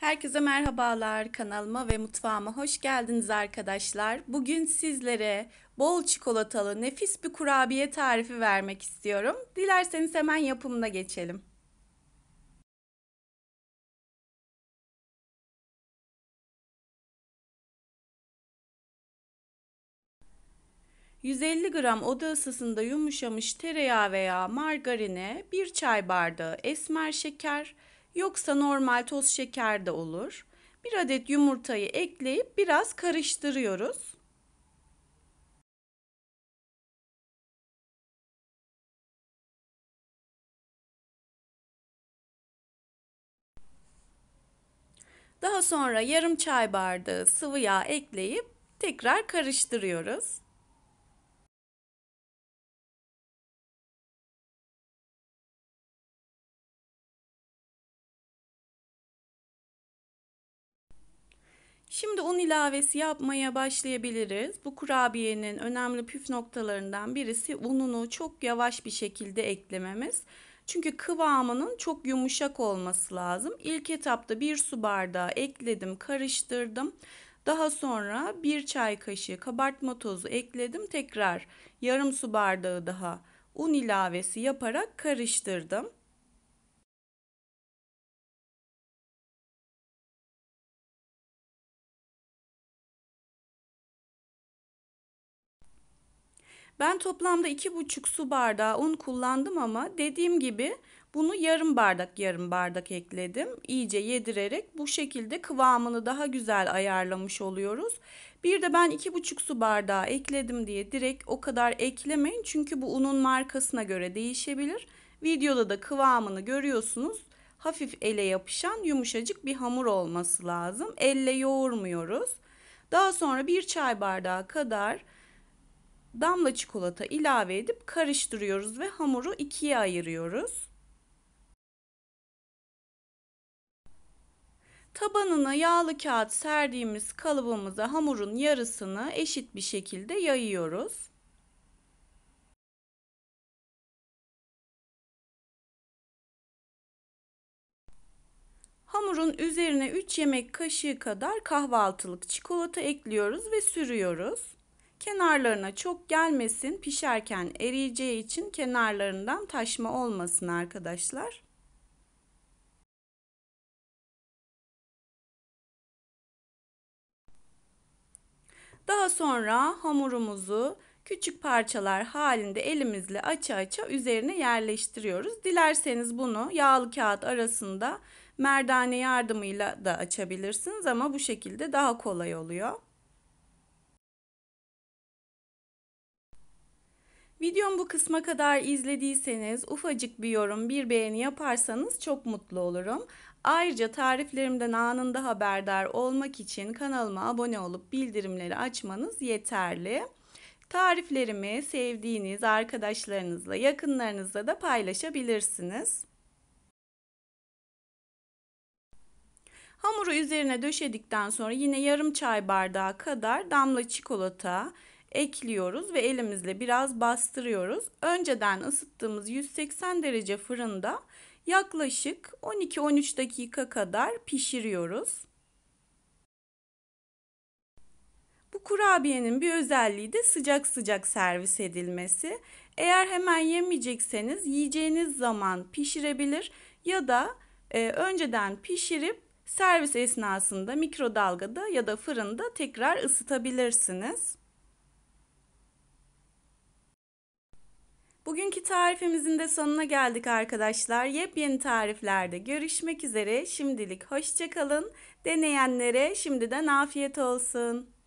Herkese merhabalar kanalıma ve mutfağıma hoş geldiniz arkadaşlar. Bugün sizlere bol çikolatalı nefis bir kurabiye tarifi vermek istiyorum. Dilerseniz hemen yapımına geçelim. ...150 gram oda ısısında yumuşamış tereyağı veya margarine... ...1 çay bardağı esmer şeker... Yoksa normal toz şeker de olur. Bir adet yumurtayı ekleyip biraz karıştırıyoruz. Daha sonra yarım çay bardağı sıvı yağ ekleyip tekrar karıştırıyoruz. Şimdi un ilavesi yapmaya başlayabiliriz. Bu kurabiyenin önemli püf noktalarından birisi ununu çok yavaş bir şekilde eklememiz. Çünkü kıvamının çok yumuşak olması lazım. İlk etapta bir su bardağı ekledim, karıştırdım. Daha sonra bir çay kaşığı kabartma tozu ekledim. Tekrar yarım su bardağı daha un ilavesi yaparak karıştırdım. Ben toplamda iki buçuk su bardağı un kullandım ama dediğim gibi bunu yarım bardak yarım bardak ekledim. İyice yedirerek bu şekilde kıvamını daha güzel ayarlamış oluyoruz. Bir de ben iki buçuk su bardağı ekledim diye direkt o kadar eklemeyin. Çünkü bu unun markasına göre değişebilir. Videoda da kıvamını görüyorsunuz. Hafif ele yapışan yumuşacık bir hamur olması lazım. Elle yoğurmuyoruz. Daha sonra bir çay bardağı kadar damla çikolata ilave edip karıştırıyoruz ve hamuru ikiye ayırıyoruz. Tabanına yağlı kağıt serdiğimiz kalıbımıza hamurun yarısını eşit bir şekilde yayıyoruz. Hamurun üzerine 3 yemek kaşığı kadar kahvaltılık çikolata ekliyoruz ve sürüyoruz. Kenarlarına çok gelmesin. Pişerken eriyeceği için kenarlarından taşma olmasın arkadaşlar. Daha sonra hamurumuzu küçük parçalar halinde elimizle aça aça üzerine yerleştiriyoruz. Dilerseniz bunu yağlı kağıt arasında merdane yardımıyla da açabilirsiniz ama bu şekilde daha kolay oluyor. Videomu bu kısma kadar izlediyseniz ufacık bir yorum, bir beğeni yaparsanız çok mutlu olurum. Ayrıca tariflerimden anında haberdar olmak için kanalıma abone olup bildirimleri açmanız yeterli. Tariflerimi sevdiğiniz arkadaşlarınızla, yakınlarınızla da paylaşabilirsiniz. Hamuru üzerine döşedikten sonra yine yarım çay bardağı kadar damla çikolata, ekliyoruz ve elimizle biraz bastırıyoruz. Önceden ısıttığımız 180 derece fırında yaklaşık 12-13 dakika kadar pişiriyoruz. Bu kurabiyenin bir özelliği de sıcak sıcak servis edilmesi. Eğer hemen yemeyecekseniz yiyeceğiniz zaman pişirebilir ya da e, önceden pişirip servis esnasında mikrodalgada ya da fırında tekrar ısıtabilirsiniz. Bugünkü tarifimizin de sonuna geldik arkadaşlar. Yepyeni tariflerde görüşmek üzere. Şimdilik hoşçakalın. Deneyenlere şimdiden afiyet olsun.